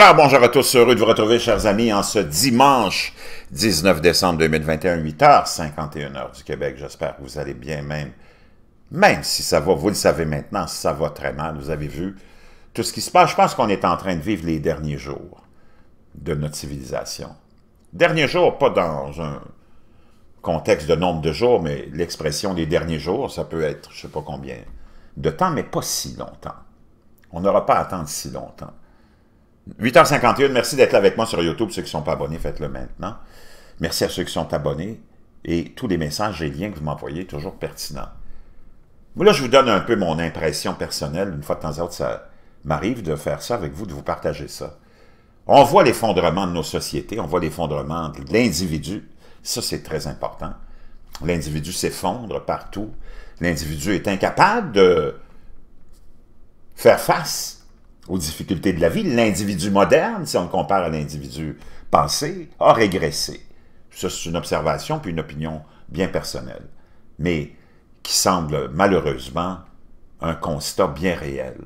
Alors, bonjour à tous, heureux de vous retrouver, chers amis, en ce dimanche 19 décembre 2021, 8h51 h du Québec. J'espère que vous allez bien, même, même si ça va, vous le savez maintenant, ça va très mal. Vous avez vu tout ce qui se passe. Je pense qu'on est en train de vivre les derniers jours de notre civilisation. Derniers jours, pas dans un contexte de nombre de jours, mais l'expression des derniers jours, ça peut être je ne sais pas combien de temps, mais pas si longtemps. On n'aura pas à attendre si longtemps. 8h51, merci d'être là avec moi sur YouTube. Ceux qui ne sont pas abonnés, faites-le maintenant. Merci à ceux qui sont abonnés et tous les messages et liens que vous m'envoyez, toujours pertinents. Moi, là, je vous donne un peu mon impression personnelle. Une fois de temps en temps, ça m'arrive de faire ça avec vous, de vous partager ça. On voit l'effondrement de nos sociétés, on voit l'effondrement de l'individu. Ça, c'est très important. L'individu s'effondre partout. L'individu est incapable de faire face aux difficultés de la vie, l'individu moderne, si on le compare à l'individu pensé, a régressé. Ça, c'est une observation puis une opinion bien personnelle, mais qui semble malheureusement un constat bien réel.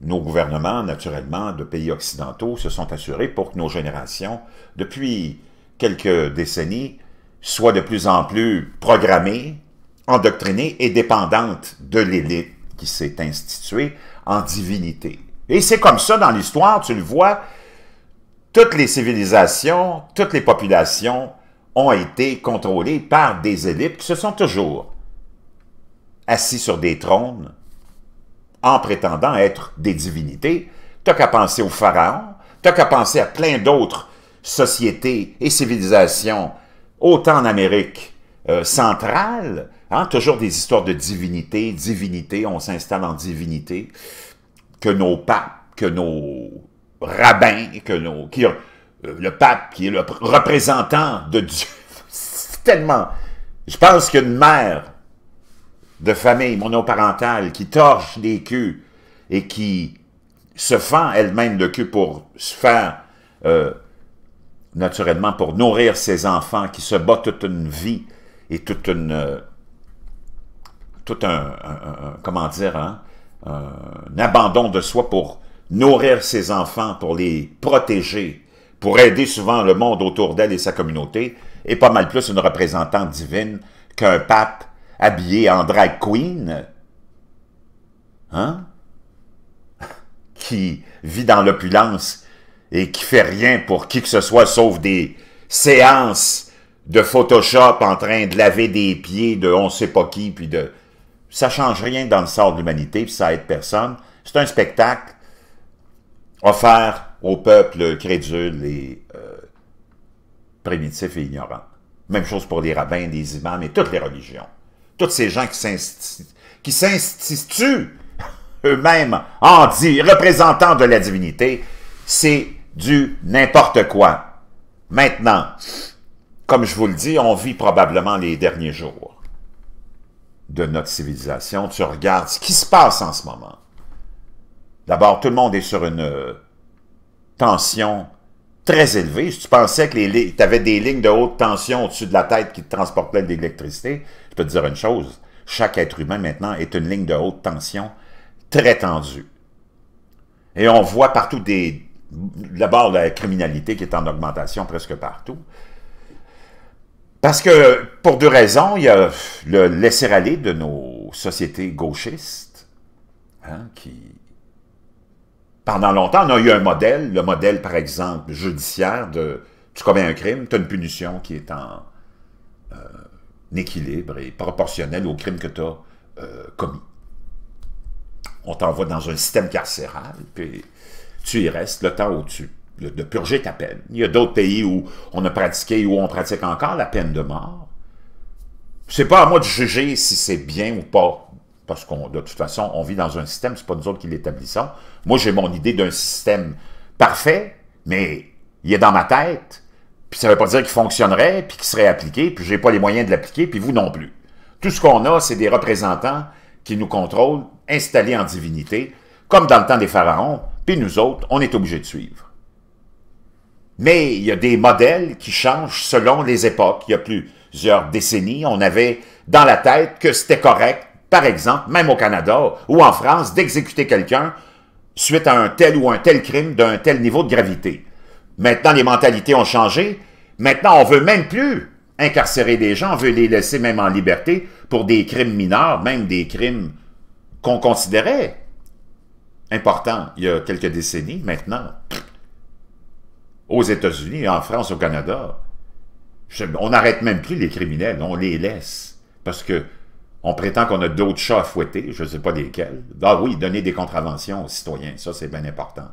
Nos gouvernements, naturellement, de pays occidentaux, se sont assurés pour que nos générations, depuis quelques décennies, soient de plus en plus programmées, endoctrinées et dépendantes de l'élite qui s'est instituée en divinité. Et c'est comme ça dans l'histoire, tu le vois, toutes les civilisations, toutes les populations ont été contrôlées par des élites qui se sont toujours assis sur des trônes en prétendant être des divinités. T'as qu'à penser aux pharaons, t'as qu'à penser à plein d'autres sociétés et civilisations, autant en Amérique euh, centrale Hein, toujours des histoires de divinité, divinité, on s'installe en divinité, que nos papes, que nos rabbins, que nos... Euh, le pape qui est le représentant de Dieu. C'est tellement... Je pense qu'une mère de famille monoparentale qui torche des culs et qui se fend elle-même le cul pour se faire, euh, naturellement, pour nourrir ses enfants, qui se bat toute une vie et toute une... Euh, tout un, comment dire, hein, un abandon de soi pour nourrir ses enfants, pour les protéger, pour aider souvent le monde autour d'elle et sa communauté, et pas mal plus une représentante divine qu'un pape habillé en drag queen, hein, qui vit dans l'opulence et qui fait rien pour qui que ce soit sauf des séances de Photoshop en train de laver des pieds de on sait pas qui, puis de ça change rien dans le sort de l'humanité, puis ça aide personne. C'est un spectacle offert au peuple crédule et euh, et ignorant. Même chose pour les rabbins, les imams et toutes les religions. Toutes ces gens qui s'instituent eux-mêmes en dit représentants de la divinité, c'est du n'importe quoi. Maintenant, comme je vous le dis, on vit probablement les derniers jours de notre civilisation, tu regardes ce qui se passe en ce moment. D'abord, tout le monde est sur une euh, tension très élevée. Si tu pensais que tu avais des lignes de haute tension au-dessus de la tête qui te transportaient de l'électricité, je peux te dire une chose, chaque être humain maintenant est une ligne de haute tension très tendue. Et on voit partout des... D'abord, la criminalité qui est en augmentation presque partout. Parce que, pour deux raisons, il y a le laisser-aller de nos sociétés gauchistes, hein, qui, pendant longtemps, on a eu un modèle, le modèle, par exemple, judiciaire de tu commets un crime, tu as une punition qui est en euh, équilibre et proportionnelle au crime que tu as euh, commis. On t'envoie dans un système carcéral, puis tu y restes le temps où tu de, purger ta peine. Il y a d'autres pays où on a pratiqué, où on pratique encore la peine de mort. C'est pas à moi de juger si c'est bien ou pas, parce qu'on, de toute façon, on vit dans un système, c'est pas nous autres qui l'établissons. Moi, j'ai mon idée d'un système parfait, mais il est dans ma tête, puis ça veut pas dire qu'il fonctionnerait, puis qu'il serait appliqué, puis j'ai pas les moyens de l'appliquer, puis vous non plus. Tout ce qu'on a, c'est des représentants qui nous contrôlent, installés en divinité, comme dans le temps des pharaons, puis nous autres, on est obligés de suivre. Mais il y a des modèles qui changent selon les époques. Il y a plusieurs décennies, on avait dans la tête que c'était correct, par exemple, même au Canada ou en France, d'exécuter quelqu'un suite à un tel ou un tel crime d'un tel niveau de gravité. Maintenant, les mentalités ont changé. Maintenant, on veut même plus incarcérer des gens, on veut les laisser même en liberté pour des crimes mineurs, même des crimes qu'on considérait importants il y a quelques décennies. Maintenant, aux États-Unis, en France, au Canada. on n'arrête même plus les criminels, on les laisse. Parce que on prétend qu'on a d'autres chats à fouetter, je ne sais pas lesquels. Ah oui, donner des contraventions aux citoyens, ça c'est bien important.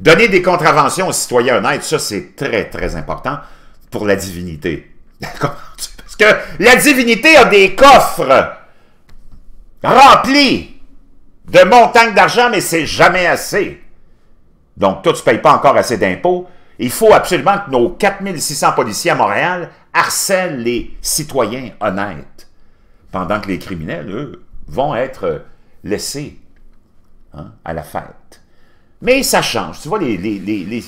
Donner des contraventions aux citoyens honnêtes, ça c'est très très important pour la divinité. Parce que la divinité a des coffres remplis de montagnes d'argent, mais c'est jamais assez. Donc toi tu ne payes pas encore assez d'impôts, il faut absolument que nos 4600 policiers à Montréal harcèlent les citoyens honnêtes, pendant que les criminels, eux, vont être euh, laissés hein, à la fête. Mais ça change. Tu vois, les, les,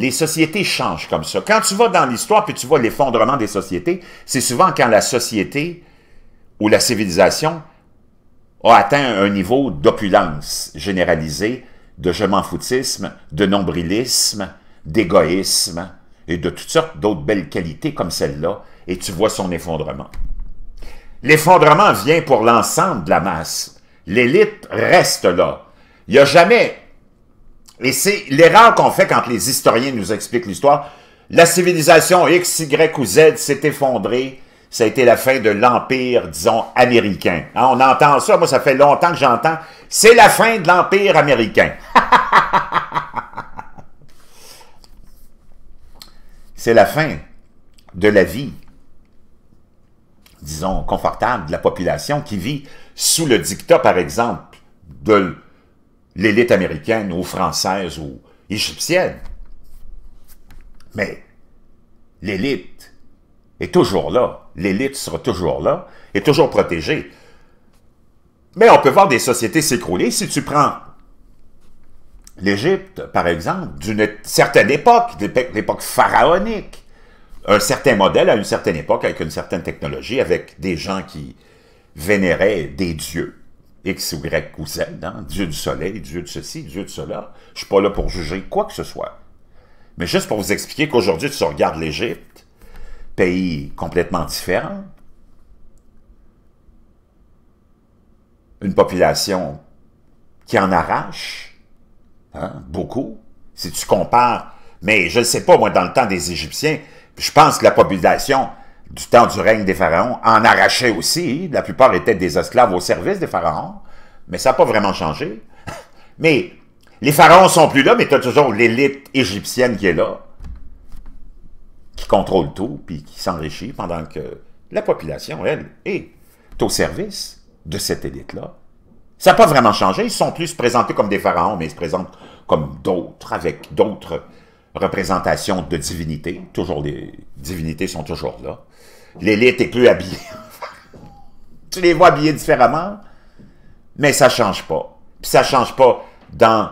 les sociétés changent comme ça. Quand tu vas dans l'histoire, puis tu vois l'effondrement des sociétés, c'est souvent quand la société ou la civilisation a atteint un niveau d'opulence généralisée, de je m'en foutisme, de nombrilisme, d'égoïsme et de toutes sortes d'autres belles qualités comme celle-là, et tu vois son effondrement. L'effondrement vient pour l'ensemble de la masse. L'élite reste là. Il n'y a jamais... Et c'est l'erreur qu'on fait quand les historiens nous expliquent l'histoire. La civilisation X, Y ou Z s'est effondrée. Ça a été la fin de l'Empire, disons, américain. Hein, on entend ça, moi ça fait longtemps que j'entends. C'est la fin de l'Empire américain. C'est la fin de la vie, disons, confortable de la population qui vit sous le dictat, par exemple, de l'élite américaine ou française ou égyptienne. Mais l'élite est toujours là, l'élite sera toujours là, et toujours protégée. Mais on peut voir des sociétés s'écrouler si tu prends l'Égypte, par exemple, d'une certaine époque, l'époque pharaonique. Un certain modèle à une certaine époque, avec une certaine technologie, avec des gens qui vénéraient des dieux. X ou Y ou Z, hein, Dieu du soleil, Dieu de ceci, Dieu de cela. Je suis pas là pour juger quoi que ce soit. Mais juste pour vous expliquer qu'aujourd'hui, tu regardes l'Égypte, pays complètement différent, une population qui en arrache, Hein, beaucoup. Si tu compares. Mais je ne sais pas, moi, dans le temps des Égyptiens, je pense que la population du temps du règne des pharaons en arrachait aussi. La plupart étaient des esclaves au service des pharaons. Mais ça n'a pas vraiment changé. mais les pharaons sont plus là, mais tu as toujours l'élite égyptienne qui est là, qui contrôle tout, puis qui s'enrichit, pendant que la population, elle, est au service de cette élite-là. Ça n'a pas vraiment changé. Ils sont plus présentés comme des pharaons, mais ils se présentent comme d'autres, avec d'autres représentations de divinités. Toujours les divinités sont toujours là. L'élite est plus habillée. tu les vois habillés différemment, mais ça ne change pas. Puis ça change pas dans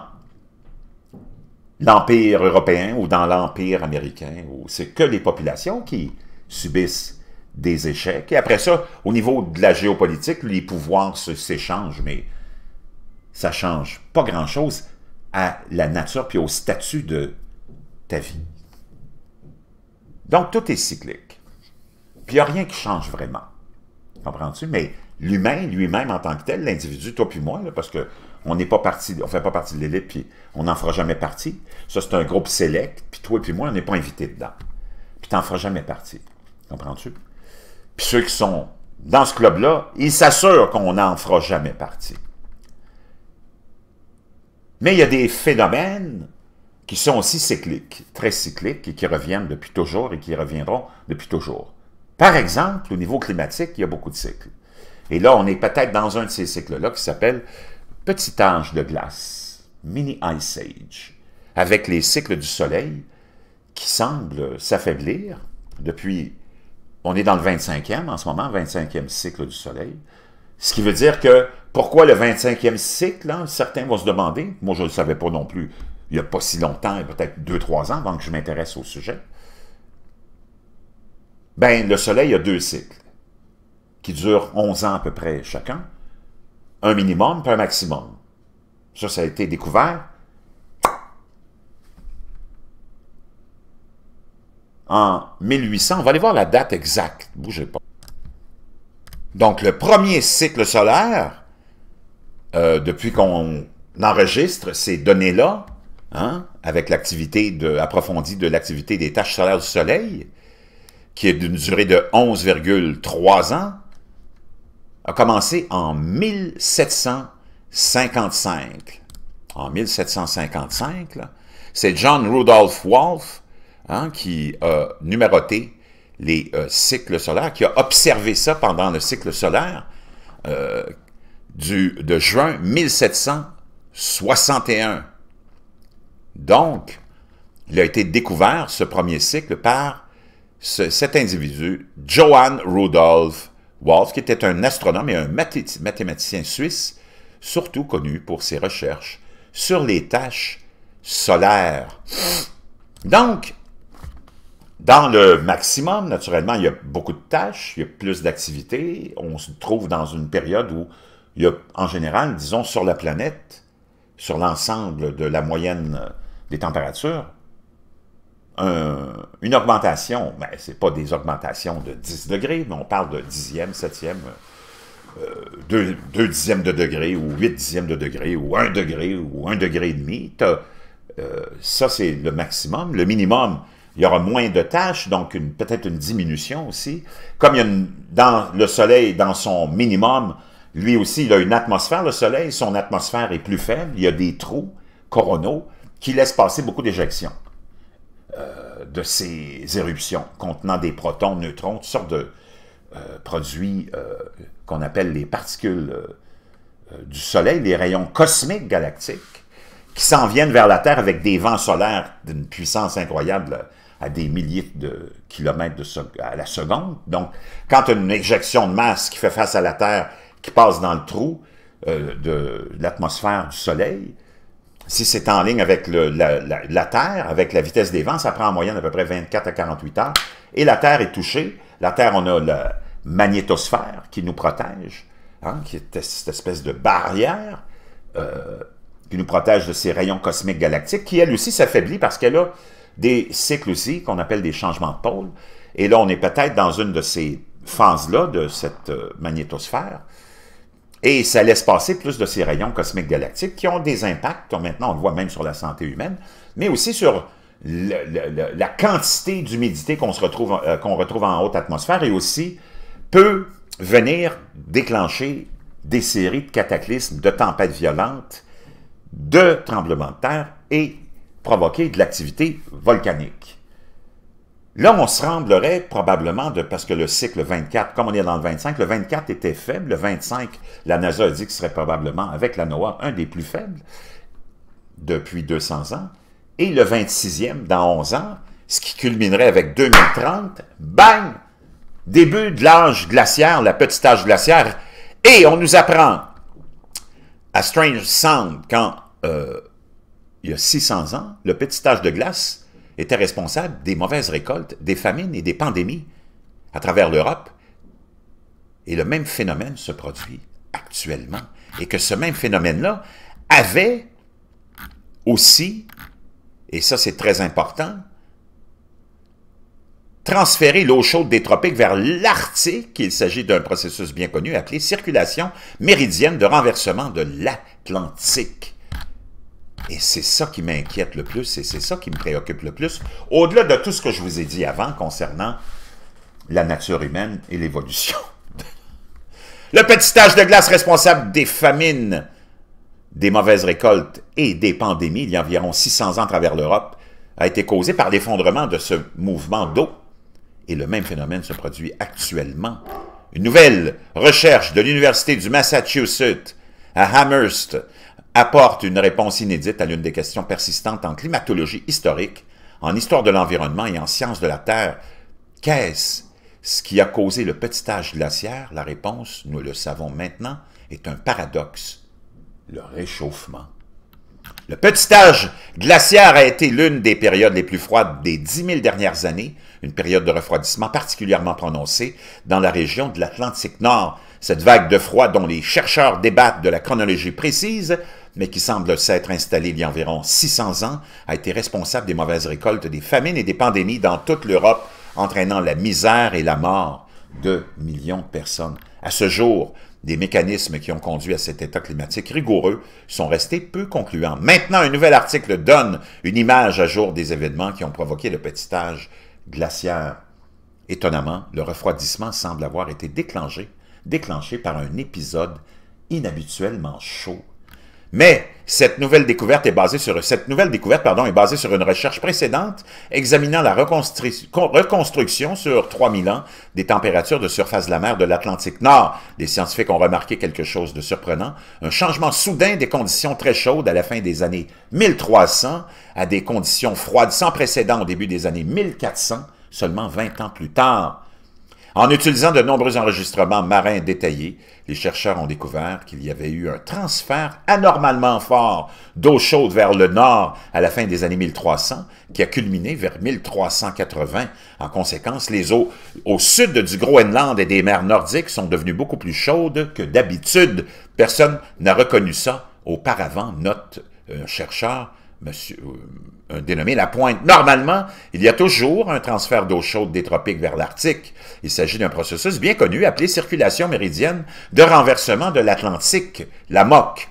l'Empire européen ou dans l'Empire américain. C'est que les populations qui subissent des échecs. Et après ça, au niveau de la géopolitique, les pouvoirs s'échangent, mais ça ne change pas grand-chose à la nature puis au statut de ta vie. Donc, tout est cyclique. Puis, il n'y a rien qui change vraiment. Comprends-tu? Mais l'humain, lui-même en tant que tel, l'individu, toi puis moi, parce que on n'est pas parti, on fait pas partie de l'élite, puis on n'en fera jamais partie. Ça, c'est un groupe sélect, puis toi puis moi, on n'est pas invités dedans. Puis n'en feras jamais partie. Comprends-tu? Puis ceux qui sont dans ce club-là, ils s'assurent qu'on n'en fera jamais partie. Mais il y a des phénomènes qui sont aussi cycliques, très cycliques, et qui reviennent depuis toujours et qui reviendront depuis toujours. Par exemple, au niveau climatique, il y a beaucoup de cycles. Et là, on est peut-être dans un de ces cycles-là qui s'appelle Petit âge de glace, Mini Ice Age, avec les cycles du soleil qui semblent s'affaiblir depuis... On est dans le 25e en ce moment, 25e cycle du soleil, ce qui veut dire que pourquoi le 25e cycle? Certains vont se demander. Moi, je ne le savais pas non plus il n'y a pas si longtemps, peut-être 2-3 ans avant que je m'intéresse au sujet. Ben, le Soleil a deux cycles qui durent 11 ans à peu près chacun. Un minimum puis un maximum. Ça, ça a été découvert en 1800. On va aller voir la date exacte. Bougez pas. Donc, le premier cycle solaire euh, depuis qu'on enregistre ces données-là, hein, avec l'activité de, approfondie de l'activité des tâches solaires du Soleil, qui est d'une durée de 11,3 ans, a commencé en 1755. En 1755, c'est John Rudolph Wolf hein, qui a numéroté les euh, cycles solaires, qui a observé ça pendant le cycle solaire, euh, du, de juin 1761. Donc, il a été découvert, ce premier cycle, par cet individu, Johann Rudolf Wolf, qui était un astronome et un mathématicien suisse, surtout connu pour ses recherches sur les tâches solaires. Donc, dans le maximum, naturellement, il y a beaucoup de tâches, il y a plus d'activités, on se trouve dans une période où il y a en général, disons, sur la planète, sur l'ensemble de la moyenne euh, des températures, une augmentation, mais ben, ce n'est pas des augmentations de 10 degrés, mais on parle de dixième, septième, euh, deux, dixièmes de degré, ou huit dixièmes de degré, ou un degré, ou un degré et demi. Euh, ça, c'est le maximum. Le minimum, il y aura moins de tâches, donc peut-être une diminution aussi. Comme il y a dans le Soleil, dans son minimum, lui aussi, il a une atmosphère, le Soleil, son atmosphère est plus faible, il y a des trous coronaux qui laissent passer beaucoup d'éjections euh, de ces éruptions contenant des protons, neutrons, toutes sortes de euh, produits euh, qu'on appelle les particules du Soleil, les rayons cosmiques galactiques, qui s'en viennent vers la Terre avec des vents solaires d'une puissance incroyable à des milliers de kilomètres à la seconde. Donc, quand une éjection de masse qui fait face à la Terre qui passe dans le trou euh, de, l'atmosphère du Soleil, si c'est en ligne avec la, Terre, avec la vitesse des vents, ça prend en moyenne à peu près 24 à 48 heures. Et la Terre est touchée. La Terre, on a la magnétosphère qui nous protège, hein, qui est cette espèce de barrière euh, qui nous protège de ces rayons cosmiques galactiques, qui elle aussi s'affaiblit parce qu'elle a des cycles aussi qu'on appelle des changements de pôle. Et là, on est peut-être dans une de ces phases-là de cette euh, magnétosphère et ça laisse passer plus de ces rayons cosmiques galactiques qui ont des impacts, maintenant on le voit même sur la santé humaine, mais aussi sur la quantité d'humidité qu'on retrouve, euh, retrouve en haute atmosphère et aussi peut venir déclencher des séries de cataclysmes, de tempêtes violentes, de tremblements de terre et provoquer de l'activité volcanique. Là, on se remblerait probablement, de, parce que le cycle 24, comme on est dans le 25, le 24 était faible, le 25, la NASA a dit ce serait probablement, avec la NOAA, un des plus faibles depuis 200 ans, et le 26e dans 11 ans, ce qui culminerait avec 2030, bang! Début de l'âge glaciaire, la petite âge glaciaire, et on nous apprend à Strange Sound, quand euh, il y a 600 ans, le petit âge de glace était responsable des mauvaises récoltes, des famines et des pandémies à travers l'Europe. Et le même phénomène se produit actuellement. Et que ce même phénomène-là avait aussi, et ça c'est très important, transféré l'eau chaude des tropiques vers l'Arctique. Il s'agit d'un processus bien connu appelé circulation méridienne de renversement de l'Atlantique. Et c'est ça qui m'inquiète le plus et c'est ça qui me préoccupe le plus, au-delà de tout ce que je vous ai dit avant concernant la nature humaine et l'évolution. le petit âge de glace responsable des famines, des mauvaises récoltes et des pandémies il y a environ 600 ans à travers l'Europe a été causé par l'effondrement de ce mouvement d'eau. Et le même phénomène se produit actuellement. Une nouvelle recherche de l'Université du Massachusetts à Amherst apporte une réponse inédite à l'une des questions persistantes en climatologie historique, en histoire de l'environnement et en sciences de la Terre. Qu'est-ce ce qui a causé le petit âge glaciaire La réponse, nous le savons maintenant, est un paradoxe, le réchauffement. Le petit âge glaciaire a été l'une des périodes les plus froides des 10 000 dernières années, une période de refroidissement particulièrement prononcée dans la région de l'Atlantique Nord. Cette vague de froid dont les chercheurs débattent de la chronologie précise mais qui semble s'être installé il y a environ 600 ans, a été responsable des mauvaises récoltes, des famines et des pandémies dans toute l'Europe, entraînant la misère et la mort de millions de personnes. À ce jour, des mécanismes qui ont conduit à cet état climatique rigoureux sont restés peu concluants. Maintenant, un nouvel article donne une image à jour des événements qui ont provoqué le petit âge glaciaire. Étonnamment, le refroidissement semble avoir été déclenché, déclenché par un épisode inhabituellement chaud mais cette nouvelle découverte est basée sur cette nouvelle découverte pardon est basée sur une recherche précédente examinant la reconstruction sur 3000 ans des températures de surface de la mer de l'Atlantique Nord. Les scientifiques ont remarqué quelque chose de surprenant, un changement soudain des conditions très chaudes à la fin des années 1300 à des conditions froides sans précédent au début des années 1400 seulement 20 ans plus tard. En utilisant de nombreux enregistrements marins détaillés, les chercheurs ont découvert qu'il y avait eu un transfert anormalement fort d'eau chaude vers le nord à la fin des années 1300, qui a culminé vers 1380. En conséquence, les eaux au sud du Groenland et des mers nordiques sont devenues beaucoup plus chaudes que d'habitude. Personne n'a reconnu ça auparavant, note euh, un chercheur, monsieur... Euh, euh, dénommée la pointe. Normalement, il y a toujours un transfert d'eau chaude des tropiques vers l'Arctique. Il s'agit d'un processus bien connu appelé circulation méridienne de renversement de l'Atlantique, la MOC,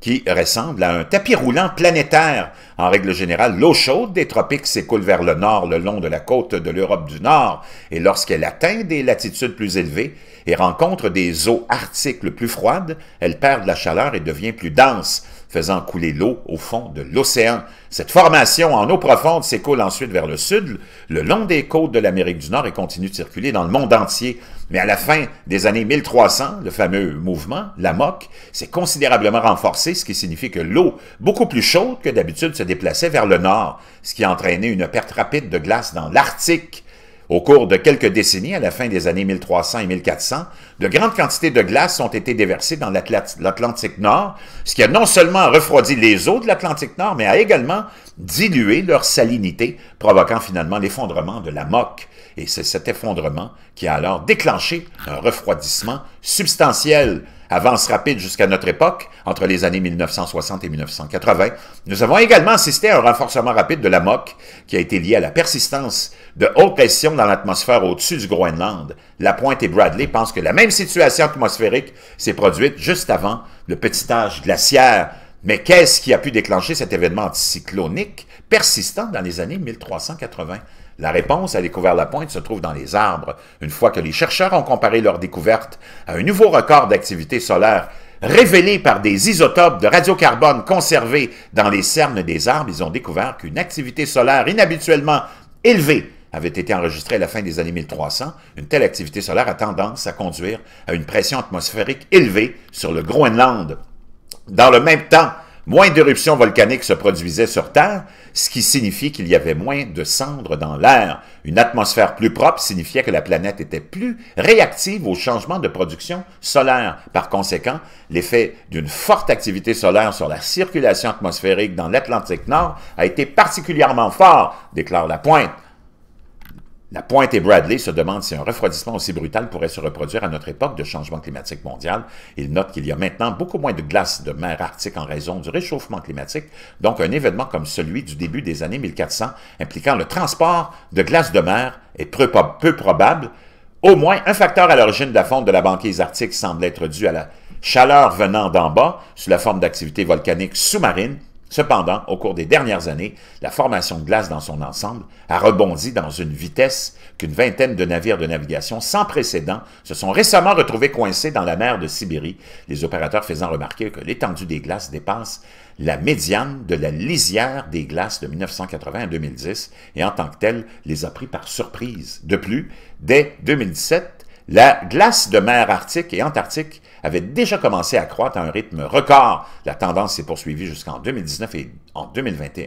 qui ressemble à un tapis roulant planétaire. En règle générale, l'eau chaude des tropiques s'écoule vers le nord le long de la côte de l'Europe du Nord et lorsqu'elle atteint des latitudes plus élevées et rencontre des eaux arctiques plus froides, elle perd de la chaleur et devient plus dense faisant couler l'eau au fond de l'océan. Cette formation en eau profonde s'écoule ensuite vers le sud, le long des côtes de l'Amérique du Nord et continue de circuler dans le monde entier. Mais à la fin des années 1300, le fameux mouvement, la MOC, s'est considérablement renforcé, ce qui signifie que l'eau, beaucoup plus chaude que d'habitude, se déplaçait vers le nord, ce qui a entraîné une perte rapide de glace dans l'Arctique. Au cours de quelques décennies, à la fin des années 1300 et 1400, de grandes quantités de glace ont été déversées dans l'Atlantique Nord, ce qui a non seulement refroidi les eaux de l'Atlantique Nord, mais a également dilué leur salinité, provoquant finalement l'effondrement de la moque. Et c'est cet effondrement qui a alors déclenché un refroidissement substantiel avance rapide jusqu'à notre époque, entre les années 1960 et 1980, nous avons également assisté à un renforcement rapide de la MOC qui a été lié à la persistance de hautes pression dans l'atmosphère au-dessus du Groenland. La pointe et Bradley pensent que la même situation atmosphérique s'est produite juste avant le petit âge glaciaire. Mais qu'est-ce qui a pu déclencher cet événement anticyclonique persistant dans les années 1380? La réponse à découvert la pointe se trouve dans les arbres, une fois que les chercheurs ont comparé leur découverte à un nouveau record d'activité solaire révélé par des isotopes de radiocarbone conservés dans les cernes des arbres, ils ont découvert qu'une activité solaire inhabituellement élevée avait été enregistrée à la fin des années 1300. Une telle activité solaire a tendance à conduire à une pression atmosphérique élevée sur le Groenland. Dans le même temps, Moins d'éruptions volcaniques se produisaient sur Terre, ce qui signifie qu'il y avait moins de cendres dans l'air. Une atmosphère plus propre signifiait que la planète était plus réactive aux changements de production solaire. Par conséquent, l'effet d'une forte activité solaire sur la circulation atmosphérique dans l'Atlantique Nord a été particulièrement fort, déclare la pointe. La Pointe et Bradley se demandent si un refroidissement aussi brutal pourrait se reproduire à notre époque de changement climatique mondial. Ils notent qu'il y a maintenant beaucoup moins de glace de mer arctique en raison du réchauffement climatique, donc un événement comme celui du début des années 1400 impliquant le transport de glace de mer est peu, probable. Au moins, un facteur à l'origine de la fonte de la banquise arctique semble être dû à la chaleur venant d'en bas sous la forme d'activités volcaniques sous marines Cependant, au cours des dernières années, la formation de glace dans son ensemble a rebondi dans une vitesse qu'une vingtaine de navires de navigation sans précédent se sont récemment retrouvés coincés dans la mer de Sibérie, les opérateurs faisant remarquer que l'étendue des glaces dépasse la médiane de la lisière des glaces de 1980 à 2010 et en tant que telle les a pris par surprise. De plus, dès 2017, la glace de mer arctique et antarctique avait déjà commencé à croître à un rythme record. La tendance s'est poursuivie jusqu'en 2019 et en 2021.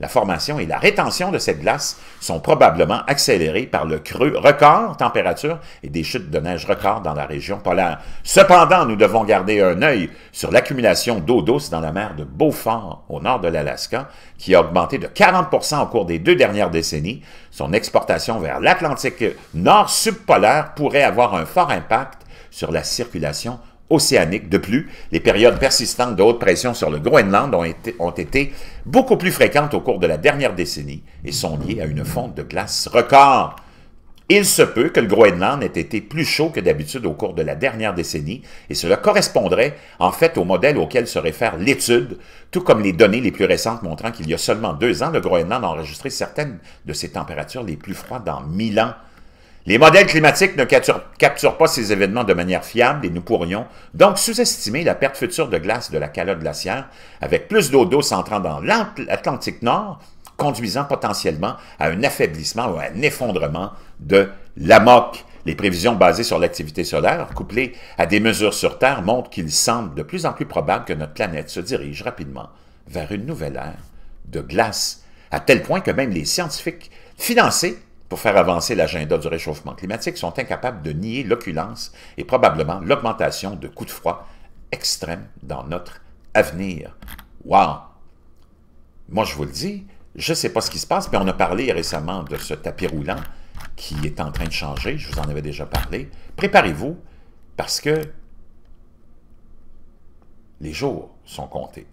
La formation et la rétention de cette glace sont probablement accélérées par le creux record température et des chutes de neige record dans la région polaire. Cependant, nous devons garder un œil sur l'accumulation d'eau douce dans la mer de Beaufort, au nord de l'Alaska, qui a augmenté de 40 au cours des deux dernières décennies. Son exportation vers l'Atlantique nord subpolaire pourrait avoir un fort impact sur la circulation océanique. De plus, les périodes persistantes de haute pression sur le Groenland ont été, beaucoup plus fréquentes au cours de la dernière décennie et sont liées à une fonte de glace record. Il se peut que le Groenland ait été plus chaud que d'habitude au cours de la dernière décennie, et cela correspondrait en fait au modèle auquel se réfère l'étude, tout comme les données les plus récentes montrant qu'il y a seulement deux ans, le Groenland a enregistré certaines de ses températures les plus froides dans mille ans. Les modèles climatiques ne capturent, pas ces événements de manière fiable et nous pourrions donc sous-estimer la perte future de glace de la calotte glaciaire avec plus d'eau d'eau entrant dans l'Atlantique Nord, conduisant potentiellement à un affaiblissement ou à un effondrement de la l'AMOC. Les prévisions basées sur l'activité solaire, couplées à des mesures sur Terre, montrent qu'il semble de plus en plus probable que notre planète se dirige rapidement vers une nouvelle ère de glace, à tel point que même les scientifiques financés pour faire avancer l'agenda du réchauffement climatique sont incapables de nier l'occulence et probablement l'augmentation de coups de froid extrêmes dans notre avenir. Wow! Moi, je vous le dis, je ne sais pas ce qui se passe, mais on a parlé récemment de ce tapis roulant qui est en train de changer, je vous en avais déjà parlé. Préparez-vous, parce que les jours sont comptés.